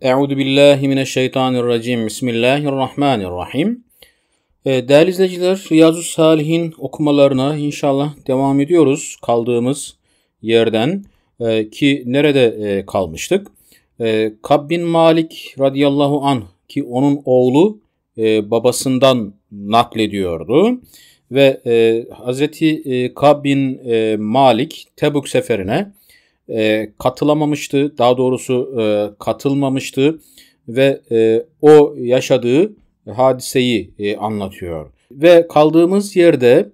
Euzu billahi mineşşeytanirracim. Bismillahirrahmanirrahim. Ee, değerli izleyiciler, Riyazu Salih'in okumalarına inşallah devam ediyoruz kaldığımız yerden ee, ki nerede ee, kalmıştık? Kab Malik radıyallahu an ki onun oğlu babasından naklediyordu ve Hazreti Kab Malik Tebük seferine e, katılamamıştı. Daha doğrusu e, katılmamıştı ve e, o yaşadığı hadiseyi e, anlatıyor. Ve kaldığımız yerde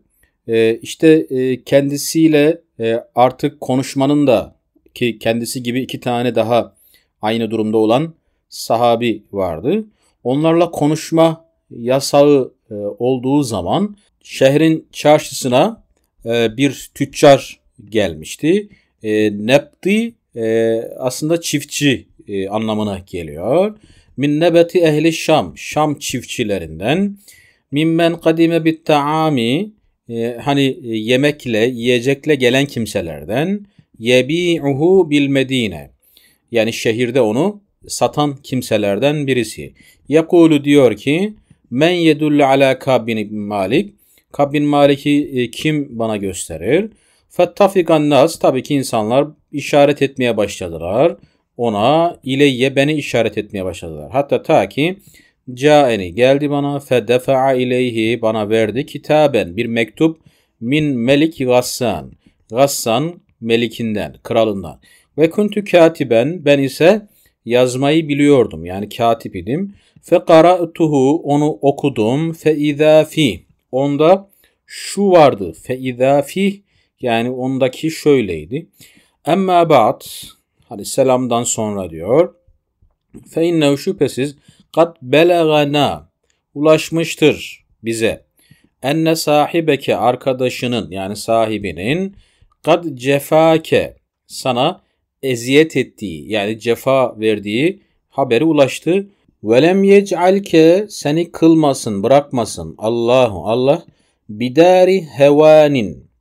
e, işte e, kendisiyle e, artık konuşmanın da ki kendisi gibi iki tane daha aynı durumda olan sahabi vardı. Onlarla konuşma yasağı e, olduğu zaman şehrin çarşısına e, bir tüccar gelmişti e, nebti e, aslında çiftçi e, anlamına geliyor. Min nebeti ehli Şam, Şam çiftçilerinden. Mimmen kadime bit taami, e, hani e, yemekle, yiyecekle gelen kimselerden. Yebi'uhu bil medine. Yani şehirde onu satan kimselerden birisi. Yakulu diyor ki, men yedullu ala kabbin malik. kabbin maliki e, kim bana gösterir? Fettafikan nas tabii ki insanlar işaret etmeye başladılar. Ona ileyye beni işaret etmeye başladılar. Hatta ta ki caeni geldi bana fedefa'a ileyhi bana verdi kitaben bir mektup min melik gassan. Gassan melikinden, kralından. Ve kuntu katiben ben ise yazmayı biliyordum. Yani katip idim. Fe qara'tuhu onu okudum. Fe izâ Onda şu vardı. Fe izâ fi yani ondaki şöyleydi. Emme ba'd hani selamdan sonra diyor. Fe inne şüphesiz kad belagana ulaşmıştır bize. Enne sahibeki arkadaşının yani sahibinin kad cefake sana eziyet ettiği yani cefa verdiği haberi ulaştı. Velem yec'alke seni kılmasın, bırakmasın. Allahu Allah bidari hevanin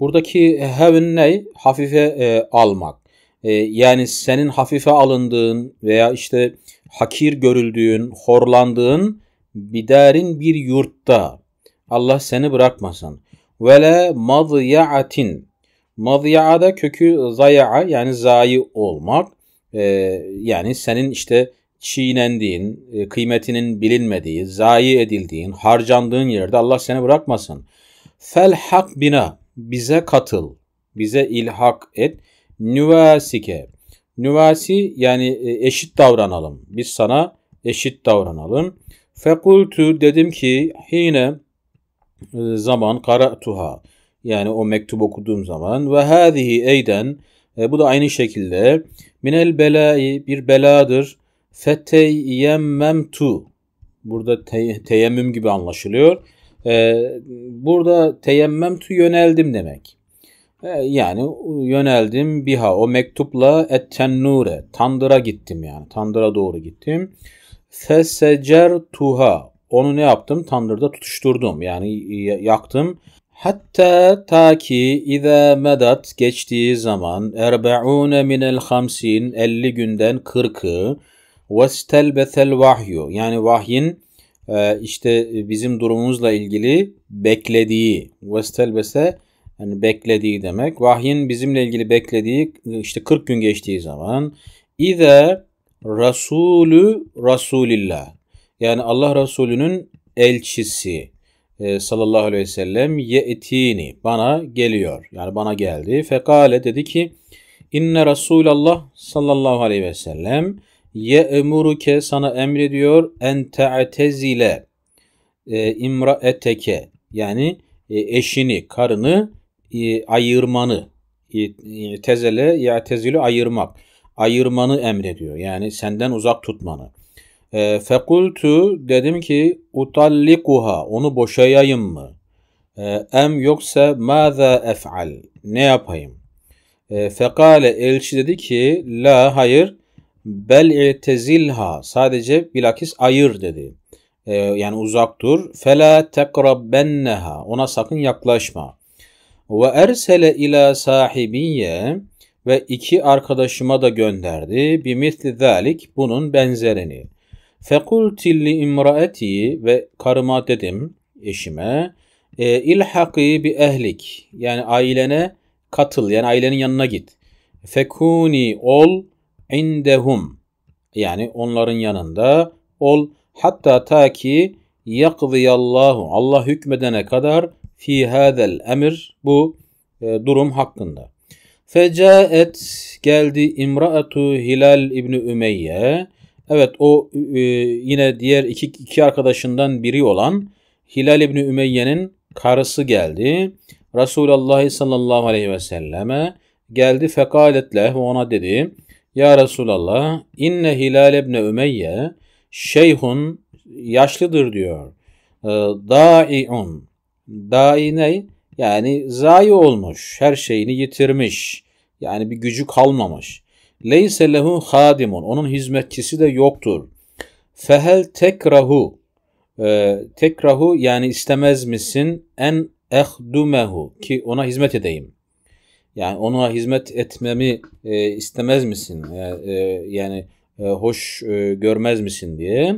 Buradaki e, heaven ne? Hafife e, almak. E, yani senin hafife alındığın veya işte hakir görüldüğün, horlandığın bir derin bir yurtta Allah seni bırakmasın. Vele le mazya'atin. kökü zaya'a yani zayi olmak. E, yani senin işte çiğnendiğin, e, kıymetinin bilinmediği, zayi edildiğin, harcandığın yerde Allah seni bırakmasın. Felhak bina bize katıl, bize ilhak et. Nüvasike, nüvasi yani e, eşit davranalım. Biz sana eşit davranalım. Fekultu dedim ki hine e, zaman kara tuha, yani o mektubu okuduğum zaman ve hadihi eyden e, bu da aynı şekilde minel belai bir beladır feteyemmemtu burada te, teyemmüm gibi anlaşılıyor e, burada tu yöneldim demek. E, yani yöneldim biha o mektupla ettennure tandıra gittim yani tandıra doğru gittim. Fesecer tuha onu ne yaptım? Tandırda tutuşturdum yani yaktım. Hatta ta ki iza medat geçtiği zaman erbe'une minel hamsin 50 günden 40'ı vestelbethel vahyu yani vahyin ee, işte e, bizim durumumuzla ilgili beklediği vestelbese yani beklediği demek. Vahyin bizimle ilgili beklediği e, işte 40 gün geçtiği zaman İde Rasulü Rasulillah yani Allah Resulü'nün elçisi e, sallallahu aleyhi ve sellem ye'tini bana geliyor. Yani bana geldi. Fekale dedi ki inne Resulallah sallallahu aleyhi ve sellem Ye emuruke sana emrediyor en te'tezile e, eteke yani e, eşini, karını e, ayırmanı e, tezele ya tezili ayırmak. Ayırmanı emrediyor. Yani senden uzak tutmanı. E, fekultu dedim ki utallikuha onu boşayayım mı? E, em yoksa maza ef'al ne yapayım? E, fekale elçi dedi ki la hayır Bel i'tezilha sadece bilakis ayır dedi. Ee, yani uzak dur. Fela tekrabbenneha ona sakın yaklaşma. Ve ersele ila sahibiye ve iki arkadaşıma da gönderdi. Bimitli zalik bunun benzerini. Fekultilli imraeti ve karıma dedim eşime e, ilhaki bi ehlik yani ailene katıl yani ailenin yanına git. Fekuni ol indehum yani onların yanında ol hatta ta ki yakzıyallahu Allah hükmedene kadar fi hadel emir bu e, durum hakkında. Fecaet geldi imraatu Hilal İbni Ümeyye. Evet o e, yine diğer iki, iki arkadaşından biri olan Hilal İbni Ümeyye'nin karısı geldi. Resulullah sallallahu aleyhi ve selleme geldi fekaletle ve ona dedi. Ya Resulallah inne Hilal ebne Ümeyye şeyhun yaşlıdır diyor. Ee, dai'un. Da'i ne? Yani zayi olmuş. Her şeyini yitirmiş. Yani bir gücü kalmamış. Leyse lehu hadimun. Onun hizmetçisi de yoktur. Fehel tekrahu. Ee, tekrahu yani istemez misin en ehdumehu ki ona hizmet edeyim. Yani ona hizmet etmemi e, istemez misin? E, e, yani e, hoş e, görmez misin diye.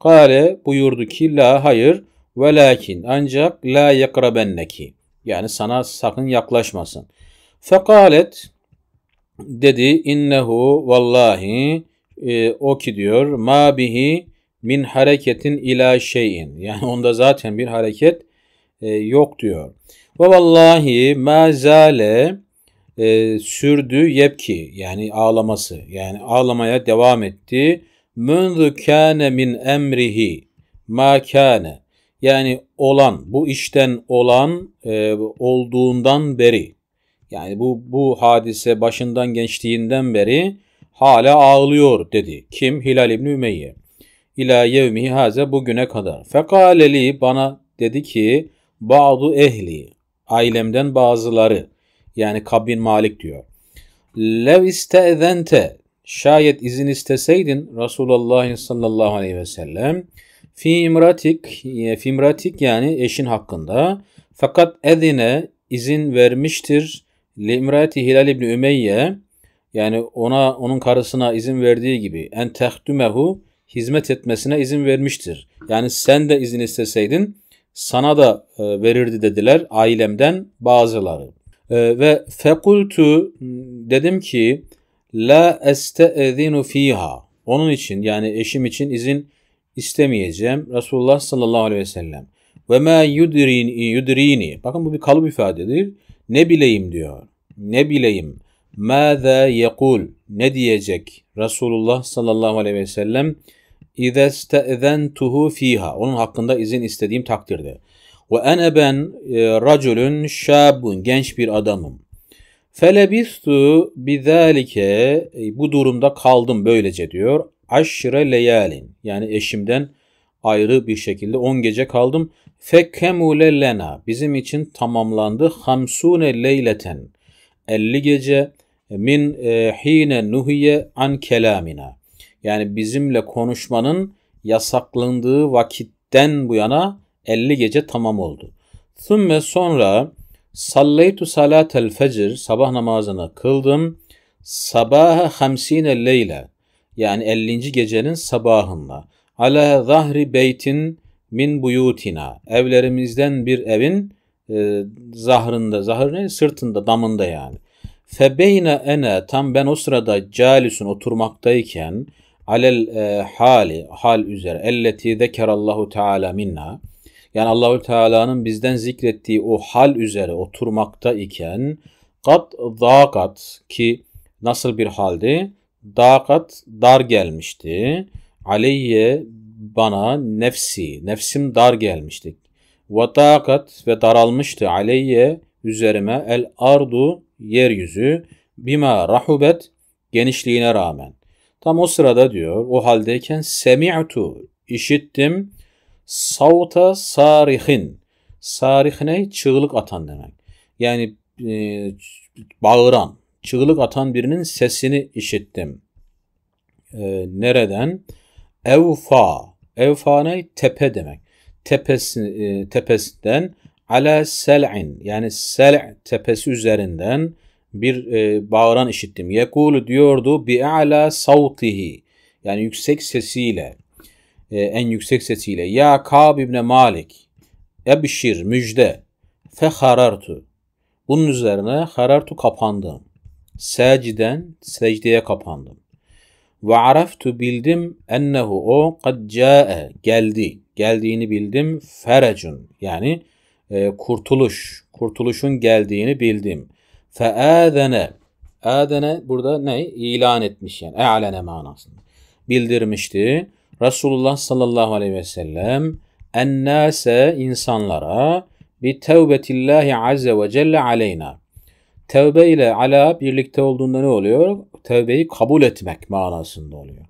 Kale buyurdu ki la hayır ve lakin ancak la yakrabenneki. Yani sana sakın yaklaşmasın. Fekalet dedi innehu vallahi e, o ki diyor ma bihi min hareketin ila şeyin. Yani onda zaten bir hareket e, yok diyor. Ve vallahi ma zale e, sürdü yepki yani ağlaması yani ağlamaya devam etti. Münzü kâne min emrihi ma kâne yani olan bu işten olan e, olduğundan beri yani bu bu hadise başından gençliğinden beri hala ağlıyor dedi. Kim? Hilal İbni Ümeyye. İlâ yevmihi haze bugüne kadar. Fekaleli bana dedi ki bazı ehli ailemden bazıları yani kabin Malik diyor. Lev iste'zente şayet izin isteseydin Resulullah sallallahu aleyhi ve sellem fi imratik, e, fi imratik yani eşin hakkında fakat edine izin vermiştir li imrati Hilal ibn Ümeyye yani ona onun karısına izin verdiği gibi en tehdümehu hizmet etmesine izin vermiştir. Yani sen de izin isteseydin sana da e, verirdi dediler ailemden bazıları. Ee, ve fekultu dedim ki la esteezinu fiha. Onun için yani eşim için izin istemeyeceğim. Resulullah sallallahu aleyhi ve sellem. Ve ma yudrini, yudrini. Bakın bu bir kalıp ifadedir. Ne bileyim diyor. Ne bileyim. Mâzâ yekul. Ne diyecek Resulullah sallallahu aleyhi ve sellem? İzestezentuhu fiha. Onun hakkında izin istediğim takdirde. Ve ene ben e, raculun şabun genç bir adamım. Felebistu bizalike e, bu durumda kaldım böylece diyor. Aşre leyalin yani eşimden ayrı bir şekilde 10 gece kaldım. Fekkemule lena bizim için tamamlandı. Hamsune leyleten 50 gece min e, hine nuhiye an kelamina. Yani bizimle konuşmanın yasaklandığı vakitten bu yana 50 gece tamam oldu. Sümme sonra sallaytu salatel fecr sabah namazını kıldım. Sabaha hamsine leyle yani 50. gecenin sabahında ala zahri beytin min buyutina evlerimizden bir evin e, zahrında zahır ne sırtında damında yani febeyne ene tam ben o sırada calisun oturmaktayken alel e, hali hal üzere elleti zekerallahu teala minna yani Allahü Teala'nın bizden zikrettiği o hal üzere oturmakta iken kat dakat ki nasıl bir haldi? Dakat dar gelmişti. Aleyye bana nefsi, nefsim dar gelmişti. Ve dakat ve daralmıştı aleyye üzerime el ardu yeryüzü bima rahubet genişliğine rağmen. Tam o sırada diyor o haldeyken semi'tu işittim Savta sarihin. Sarih ne? Çığlık atan demek. Yani e, bağıran, çığlık atan birinin sesini işittim. E, nereden? Evfa. Evfa ne? Tepe demek. Tepesi, e, tepesinden ala sel'in yani sel' tepesi üzerinden bir e, bağıran işittim. Yekulu diyordu bi ala savtihi yani yüksek sesiyle e, en yüksek sesiyle Ya Kab ibn Malik ebşir müjde fe harartu bunun üzerine harartu kapandım. seciden secdeye kapandım. Ve araftu bildim ennehu o kad cae geldi. Geldiğini bildim ferecun yani e, kurtuluş. Kurtuluşun geldiğini bildim. Fe adene adene burada ne? İlan etmiş yani. E'lene manasında. Bildirmişti. Resulullah sallallahu aleyhi ve sellem ennase insanlara bi tevbetillahi azze ve celle aleyna. Tevbe ile ala birlikte olduğunda ne oluyor? Tevbeyi kabul etmek manasında oluyor.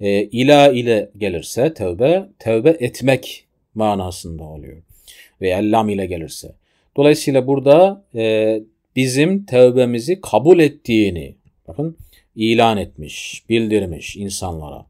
E, ila ile gelirse tevbe, tevbe etmek manasında oluyor. Veya lam ile gelirse. Dolayısıyla burada e, bizim tevbemizi kabul ettiğini bakın ilan etmiş, bildirmiş insanlara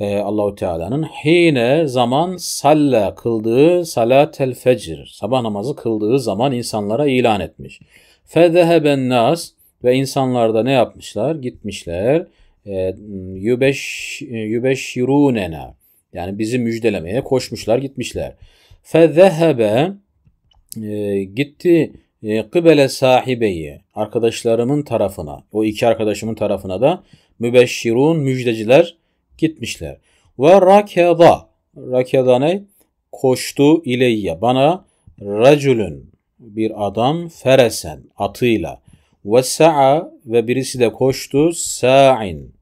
e, Allahu Teala'nın hine zaman salla kıldığı salatel fecr sabah namazı kıldığı zaman insanlara ilan etmiş. Fezeheben nas ve insanlar da ne yapmışlar? Gitmişler. E, Yübeş e, yübeşirunena yani bizi müjdelemeye koşmuşlar, gitmişler. Fezehebe e, gitti kıbele sahibeyi arkadaşlarımın tarafına o iki arkadaşımın tarafına da mübeşşirun müjdeciler gitmişler. Ve rakeda. Rakeda ne? Koştu ileyye. Bana racülün bir adam feresen atıyla. Ve sa'a ve birisi de koştu sa'in.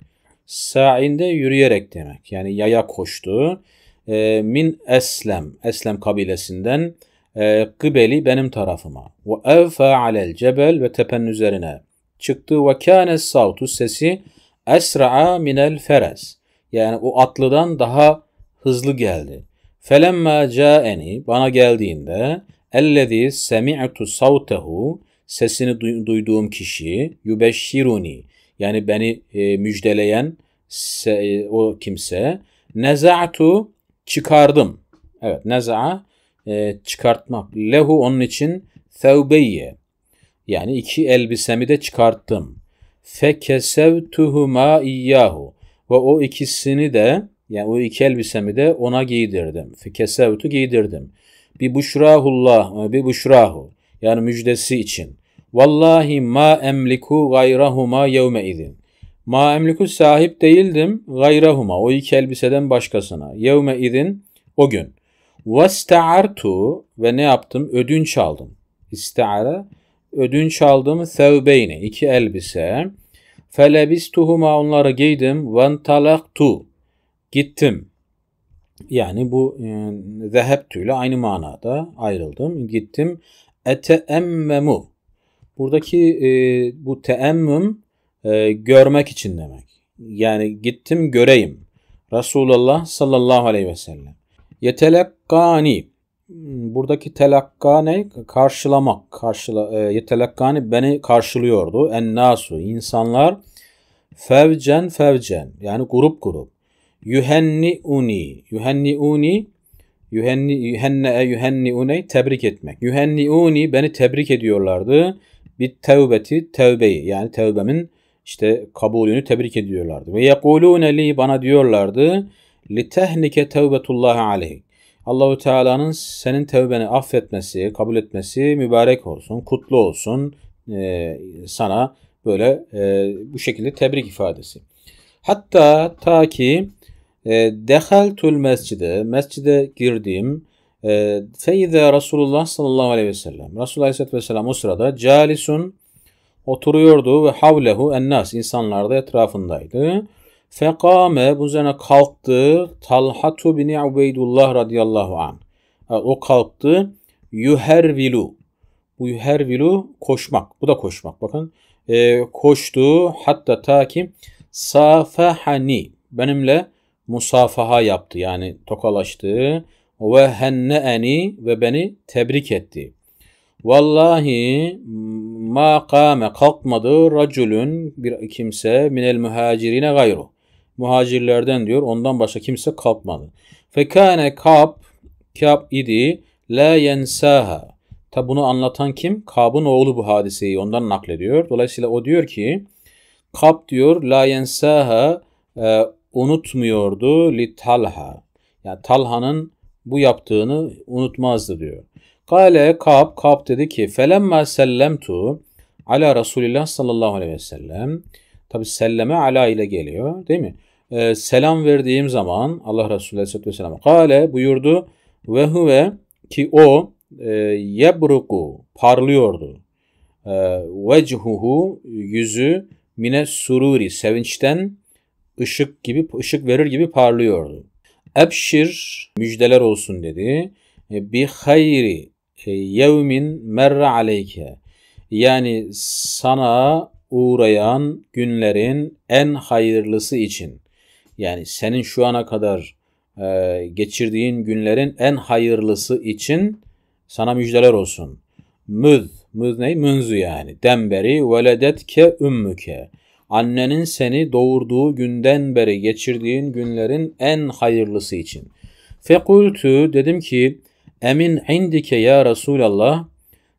Sa'in de yürüyerek demek. Yani yaya koştu. E, min Eslem. Eslem kabilesinden e, kıbeli benim tarafıma. Ve evfe alel cebel ve tepenin üzerine çıktı. Ve kâne sautu sesi esra'a minel feres. Yani o atlıdan daha hızlı geldi. Felemma caeni bana geldiğinde ellezî semi'tu savtehu sesini duyduğum kişi yubeşşiruni yani beni e, müjdeleyen se, e, o kimse neza'tu çıkardım. Evet neza'a e, çıkartmak. Lehu onun için thevbeyye yani iki elbisemi de çıkarttım. Fekesevtuhuma iyyahu ve o ikisini de yani o iki elbisemi de ona giydirdim. Fekesevtu giydirdim. Bir buşrahullah, bir buşrahu. Yani müjdesi için. Vallahi ma emliku gayrahuma yevme idin. Ma emliku sahip değildim gayrahuma. O iki elbiseden başkasına. Yevme idin o gün. Vesta'artu ve ne yaptım? Ödünç aldım. İste'ara ödünç aldım. Sevbeyni iki elbise. Felebistuhuma onları giydim. Ve talaktu. Gittim. Yani bu e, zehebtü ile aynı manada ayrıldım. Gittim. Eteemmemu. Buradaki e, bu teemmüm e, görmek için demek. Yani gittim göreyim. Resulullah sallallahu aleyhi ve sellem. Yetelekkani Hmm, buradaki telakka ne? Karşılamak. Karşıla, e, telakkani beni karşılıyordu. En nasu. insanlar fevcen fevcen. Yani grup grup. Yuhenni uni. Yuhenni uni. Yuhenni, yuhenne e yuhenni uni Tebrik etmek. Yuhenni uni. Beni tebrik ediyorlardı. Bir tevbeti tevbeyi. Yani tevbemin işte kabulünü tebrik ediyorlardı. Ve yekulune li bana diyorlardı. Li tehnike tevbetullahi aleyh. Allahu Teala'nın senin tevbeni affetmesi, kabul etmesi mübarek olsun, kutlu olsun e, sana böyle e, bu şekilde tebrik ifadesi. Hatta ta ki e, dehaltul mescide, mescide girdiğim e, feyde Resulullah sallallahu aleyhi ve sellem. Resulullah aleyhisselatü vesselam o sırada calisun oturuyordu ve havlehu ennas insanlarda etrafındaydı. Fekame bu üzerine kalktı Talhatu bin Ubeydullah radıyallahu an. O kalktı. Yuhervilu. Bu yuhervilu koşmak. Bu da koşmak. Bakın e, koştu hatta ta ki safahani benimle musafaha yaptı. Yani tokalaştı. Ve henneeni ve beni tebrik etti. Vallahi ma kame kalkmadı raculun bir kimse minel muhacirine gayru muhacirlerden diyor ondan başka kimse kalkmadı. Fekane Kab, Kab idi la yensaha. Tabi bunu anlatan kim? Kab'ın oğlu bu hadiseyi ondan naklediyor. Dolayısıyla o diyor ki Kab diyor la yensaha e, unutmuyordu li talha. Yani Talha'nın bu yaptığını unutmazdı diyor. Kale Kab, Kab dedi ki felemma sellemtu ala Resulillah sallallahu aleyhi ve sellem Tabi selleme ala ile geliyor değil mi? Ee, selam verdiğim zaman Allah Resulü Aleyhisselatü Vesselam kale buyurdu ve huve ki o e, yebruku parlıyordu. E, vechuhu yüzü mine sururi sevinçten ışık gibi ışık verir gibi parlıyordu. Ebşir müjdeler olsun dedi. E, bi hayri e, yevmin merre aleyke. Yani sana uğrayan günlerin en hayırlısı için yani senin şu ana kadar e, geçirdiğin günlerin en hayırlısı için sana müjdeler olsun. Müz, müz ne? Münzu yani. Denberi veledetke ümmüke. Annenin seni doğurduğu günden beri geçirdiğin günlerin en hayırlısı için. Fekultu dedim ki emin indike ya Resulallah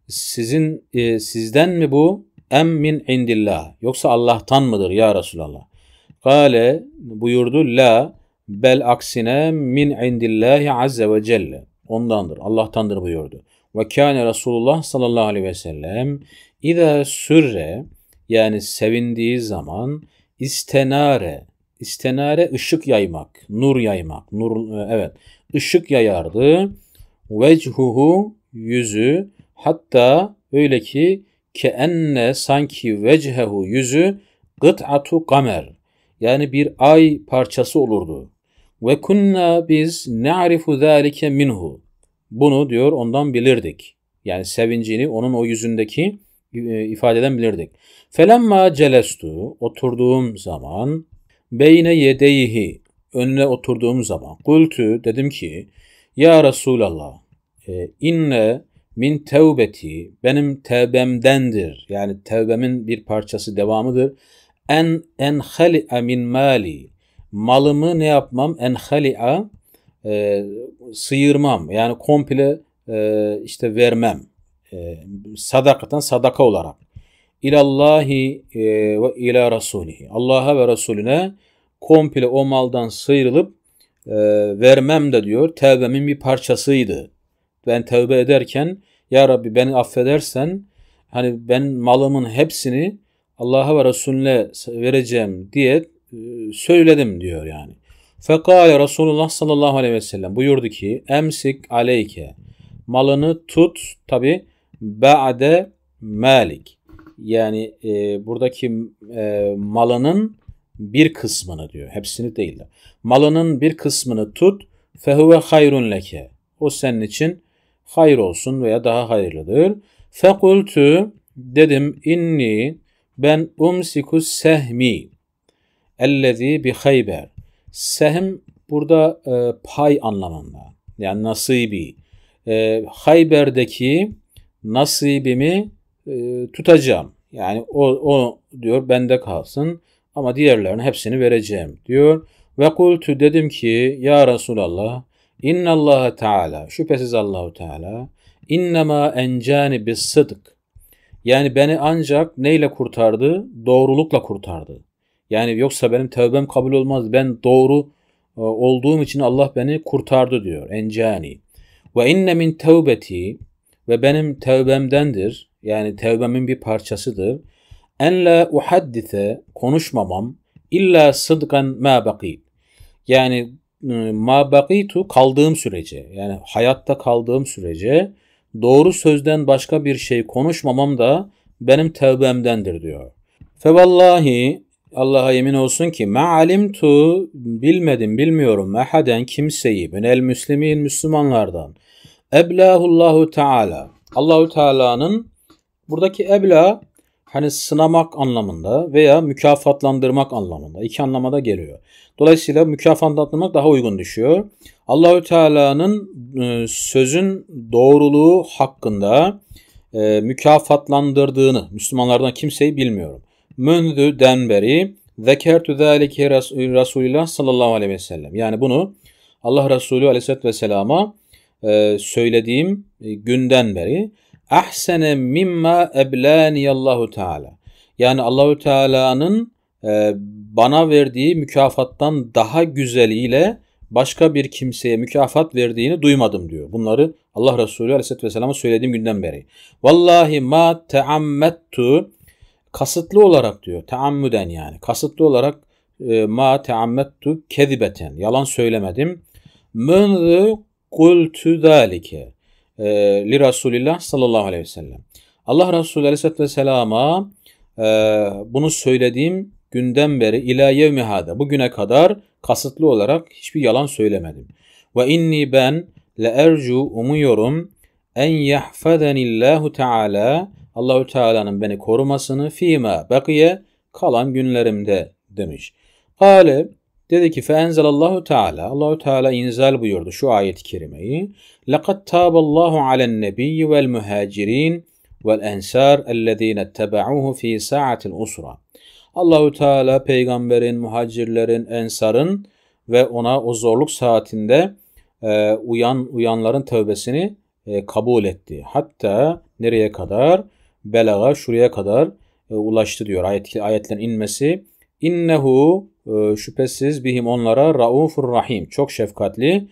sizin e, sizden mi bu Em min indillah. Yoksa Allah'tan mıdır ya Resulallah? Kale buyurdu la bel aksine min indillahi azze ve celle. Ondandır, Allah'tandır buyurdu. Ve kâne Resulullah sallallahu aleyhi ve sellem İza sürre yani sevindiği zaman istenare istenare ışık yaymak, nur yaymak. Nur e, evet. ışık yayardı. Vechuhu yüzü hatta öyle ki ke enne sanki vechehu yüzü gıt'atu kamer yani bir ay parçası olurdu. Ve kunna biz ne'arifu zâlike minhu. Bunu diyor ondan bilirdik. Yani sevincini onun o yüzündeki e, ifadeden bilirdik. Felemma celestu oturduğum zaman beyne yedeyhi önüne oturduğum zaman kultu dedim ki ya Resulallah e, inne min tevbeti benim tevbemdendir. Yani tevbemin bir parçası devamıdır. En en hali'a min mali malımı ne yapmam? En hali'a e, sıyırmam. Yani komple e, işte vermem. E, sadakaten sadaka olarak. İlallahi e, ve ila rasulihi. Allah'a ve Resulüne komple o maldan sıyrılıp e, vermem de diyor tevbemin bir parçasıydı ben tövbe ederken ya Rabbi beni affedersen hani ben malımın hepsini Allah'a ve Resulüne vereceğim diye e, söyledim diyor yani. Fekale Resulullah sallallahu aleyhi ve sellem buyurdu ki emsik aleyke malını tut tabi ba'de malik yani e, buradaki e, malının bir kısmını diyor hepsini değil de malının bir kısmını tut fehuve hayrun leke o senin için hayır olsun veya daha hayırlıdır. Fekultu dedim inni ben umsiku sehmi ellezî bi hayber. Sehm burada e, pay anlamında yani nasibi. E, Hayber'deki nasibimi e, tutacağım. Yani o, o diyor bende kalsın ama diğerlerinin hepsini vereceğim diyor. Ve kultu dedim ki ya Resulallah İnna Allah Teala şüphesiz Allahu Teala innema encani bis sıdk. Yani beni ancak neyle kurtardı? Doğrulukla kurtardı. Yani yoksa benim tevbem kabul olmaz. Ben doğru e, olduğum için Allah beni kurtardı diyor. Encani. Ve inne min tevbeti ve benim tevbemdendir. Yani tevbemin bir parçasıdır. En la uhaddise konuşmamam illa sıdkan ma baki. Yani e, ma bakitu kaldığım sürece yani hayatta kaldığım sürece doğru sözden başka bir şey konuşmamam da benim tevbemdendir diyor. Fe Allah'a yemin olsun ki maalimtu bilmedim bilmiyorum ehaden kimseyi ben el müslimin Müslümanlardan eblahullahu teala Allahu Teala'nın buradaki ebla hani sınamak anlamında veya mükafatlandırmak anlamında iki anlamada geliyor. Dolayısıyla mükafatlandırmak daha uygun düşüyor. Allahü Teala'nın e, sözün doğruluğu hakkında e, mükafatlandırdığını Müslümanlardan kimseyi bilmiyorum. Mündü denberi zekertü zâlike Resulullah sallallahu aleyhi ve sellem. Yani bunu Allah Resulü aleyhisselatü vesselama e, söylediğim günden beri ahsene mimma eblani Allahu teala. Yani Allahu Teala'nın e, bana verdiği mükafattan daha güzeliyle başka bir kimseye mükafat verdiğini duymadım diyor. Bunları Allah Resulü Aleyhisselatü Vesselam'a söylediğim günden beri. Vallahi ma teammettu kasıtlı olarak diyor. Teammüden yani. Kasıtlı olarak e, ma teammettu kezibeten. Yalan söylemedim. Münzü kultu zalike e, li Resulillah sallallahu aleyhi ve sellem. Allah Resulü aleyhisselatü vesselama e, bunu söylediğim günden beri ila yevmihada bugüne kadar kasıtlı olarak hiçbir yalan söylemedim. Ve inni ben le ercu umuyorum en yahfazenillahu teala Allahü Teala'nın beni korumasını fima bakiye kalan günlerimde demiş. Kale Dedi ki Allahu teala Allahu Teala inzal buyurdu şu ayet-i kerimeyi. Laqad taballahu alen nebiyyi vel muhacirin vel ensar ellezine tebauhu fi sa'atil usra. Allahu Teala peygamberin, muhacirlerin, ensarın ve ona o zorluk saatinde e, uyan uyanların tövbesini e, kabul etti. Hatta nereye kadar? Belaga şuraya kadar e, ulaştı diyor. Ayet, ayetlerin inmesi İnnehu e, şüphesiz bihim onlara raufur rahim. Çok şefkatli,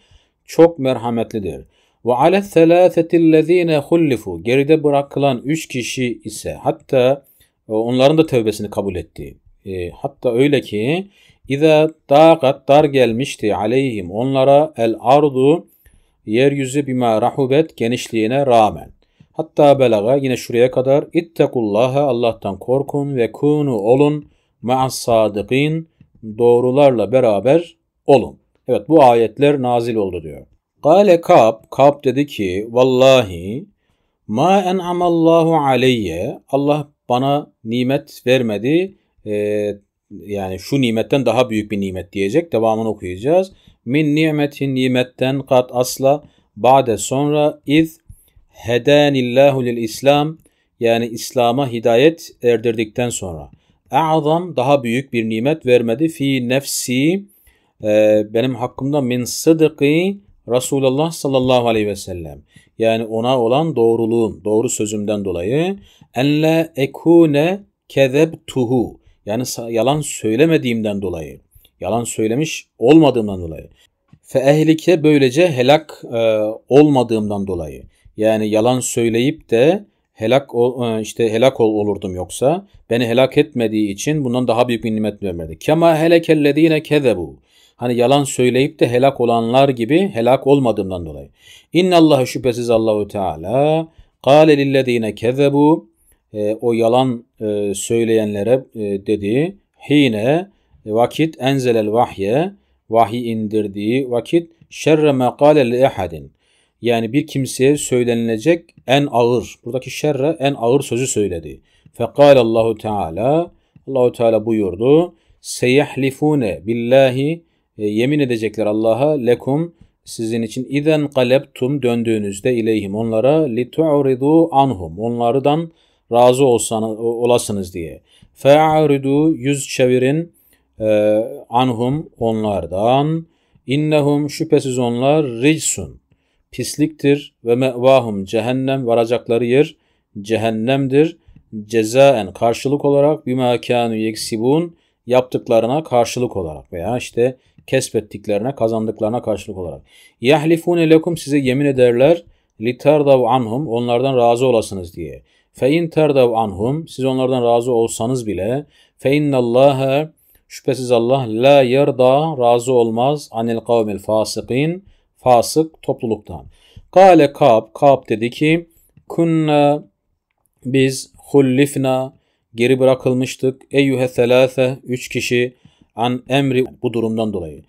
çok merhametlidir. Ve ale selâfetillezîne hullifu. Geride bırakılan üç kişi ise hatta e, onların da tevbesini kabul etti. E, hatta öyle ki İza taqat dar gelmişti aleyhim onlara el ardu yeryüzü bima rahubet genişliğine rağmen. Hatta belaga yine şuraya kadar ittekullaha Allah'tan korkun ve kunu olun ma'as sadikin doğrularla beraber olun. Evet bu ayetler nazil oldu diyor. Kale Kab, Kab dedi ki vallahi ma en'amallahu aleyye Allah bana nimet vermedi. Ee, yani şu nimetten daha büyük bir nimet diyecek. Devamını okuyacağız. Min nimetin nimetten kat asla ba'de sonra iz hedanillahu lil İslam yani İslam'a hidayet erdirdikten sonra a'zam daha büyük bir nimet vermedi fi nefsi e, benim hakkımda min sıdıkı Resulullah sallallahu aleyhi ve sellem. Yani ona olan doğruluğum, doğru sözümden dolayı en la ekune kezebtuhu. Yani yalan söylemediğimden dolayı. Yalan söylemiş olmadığımdan dolayı. Fe ehlike böylece helak e, olmadığımdan dolayı. Yani yalan söyleyip de helak ol, e, işte helak ol, olurdum yoksa beni helak etmediği için bundan daha büyük bir nimet vermedi. Kema helekellezine kezebu. Hani yalan söyleyip de helak olanlar gibi helak olmadığından dolayı. İnnallahu şüphesiz Allahu Teala kâle lillezine kezebu e, o yalan e, söyleyenlere e, dedi hine vakit enzelel vahye vahiy indirdiği vakit şerre ma kâle li ehadin yani bir kimseye söylenilecek en ağır, buradaki şerre en ağır sözü söyledi. Fekal Allahu Teala, Allahu Teala buyurdu. Seyehlifune billahi e, yemin edecekler Allah'a lekum sizin için iden kalebtum döndüğünüzde ileyhim onlara litu'ridu anhum onlardan razı olsan olasınız diye. Fe'ridu yüz çevirin e, anhum onlardan innehum şüphesiz onlar ricsun pisliktir ve mevahum cehennem varacakları yer cehennemdir. Cezaen karşılık olarak bir kanu yeksibun yaptıklarına karşılık olarak veya işte kesbettiklerine, kazandıklarına karşılık olarak. Yahlifune lekum size yemin ederler litardav anhum onlardan razı olasınız diye. Fe in tardav anhum siz onlardan razı olsanız bile fe innallaha şüphesiz Allah la yerda razı olmaz anil kavmil fasikin Fasık topluluktan. Kale Kab, Kab dedi ki künne biz hullifna geri bırakılmıştık. Eyyühe thelâfe üç kişi an emri bu durumdan dolayı.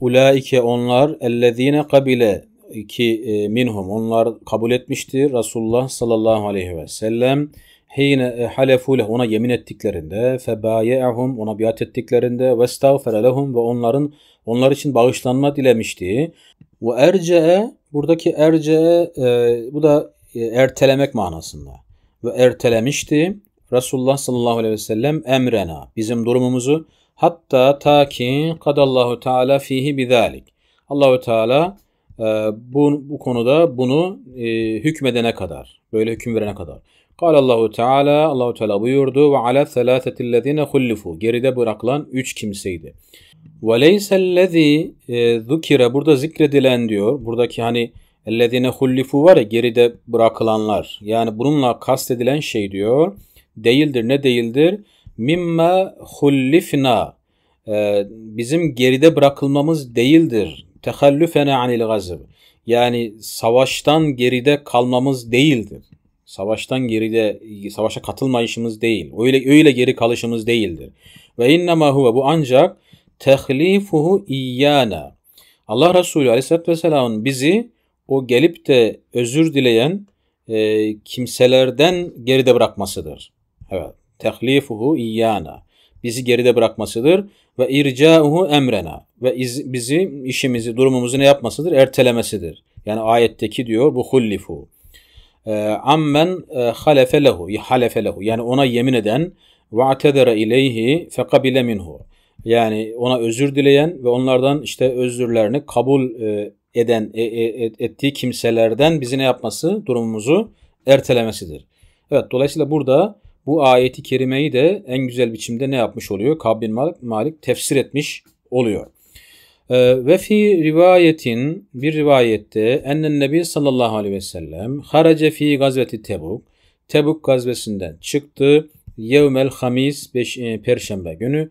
Ulaike onlar ellezine kabile ki e, minhum onlar kabul etmişti Resulullah sallallahu aleyhi ve sellem hine halefu ona yemin ettiklerinde febaye'hum ona biat ettiklerinde ve estağfere lehum ve onların onlar için bağışlanma dilemişti. Bu erce'e buradaki erce'e e, bu da e, ertelemek manasında. Ve ertelemişti Resulullah sallallahu aleyhi ve sellem emrena bizim durumumuzu hatta ta ki kadallahu teala fihi bidalik. Allahu Teala e, bu, bu konuda bunu e, hükmedene kadar, böyle hüküm verene kadar. Kal Allahu Teala, Allahu Teala buyurdu ve ala selasetillezine hullifu. Geride bırakılan üç kimseydi. وَلَيْسَ الَّذ۪ي e, ذُكِرَ burada zikredilen diyor. Buradaki hani ellezine hullifu var ya geride bırakılanlar. Yani bununla kastedilen şey diyor. Değildir ne değildir? Mimma hullifna e, bizim geride bırakılmamız değildir. Tehallüfene anil gazib. Yani savaştan geride kalmamız değildir. Savaştan geride savaşa katılmayışımız değil. Öyle öyle geri kalışımız değildir. Ve innema huve bu ancak tehlifuhu iyyana. Allah Resulü Aleyhisselatü Vesselam'ın bizi o gelip de özür dileyen e, kimselerden geride bırakmasıdır. Evet. Tehlifuhu iyyana. Bizi geride bırakmasıdır. Ve irca'uhu emrena. Ve iz, bizi, işimizi, durumumuzu ne yapmasıdır? Ertelemesidir. Yani ayetteki diyor bu hullifu. E, ammen e, halefe lehu. Halefe lehu. Yani ona yemin eden ve atedere ileyhi fekabile minhu yani ona özür dileyen ve onlardan işte özürlerini kabul e, eden e, e, ettiği kimselerden bizi ne yapması? Durumumuzu ertelemesidir. Evet dolayısıyla burada bu ayeti kerimeyi de en güzel biçimde ne yapmış oluyor? Kab Malik, Malik tefsir etmiş oluyor. Ve fi rivayetin bir rivayette ennen nebi sallallahu aleyhi ve sellem harace fi gazveti Tebuk Tebuk gazvesinden çıktı. Yevmel hamis beş, e, perşembe günü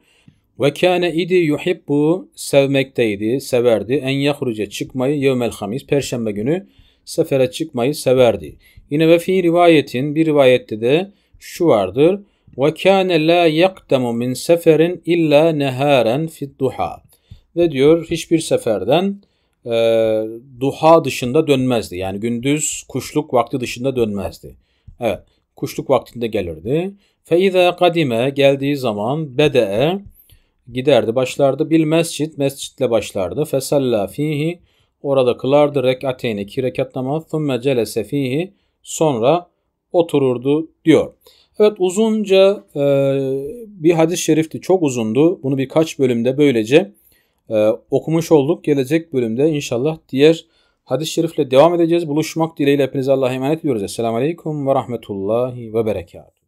ve kâne idi yuhibbu sevmekteydi, severdi. En yahruce çıkmayı yevmel hamis, perşembe günü sefere çıkmayı severdi. Yine ve fi rivayetin bir rivayette de şu vardır. Ve kâne la yakdemu min seferin illa neharen fid duha. Ve diyor hiçbir seferden e, duha dışında dönmezdi. Yani gündüz kuşluk vakti dışında dönmezdi. Evet kuşluk vaktinde gelirdi. Fe izâ kadime geldiği zaman bede'e giderdi başlardı. Bil mescit mescitle başlardı. Fesalla fihi orada kılardı rekateyni iki rekat namaz. Thumme celese fihi sonra otururdu diyor. Evet uzunca e, bir hadis-i şerifti. Çok uzundu. Bunu birkaç bölümde böylece e, okumuş olduk. Gelecek bölümde inşallah diğer hadis-i şerifle devam edeceğiz. Buluşmak dileğiyle hepinize Allah'a emanet ediyoruz. Esselamu Aleyküm ve Rahmetullahi ve Berekatuhu.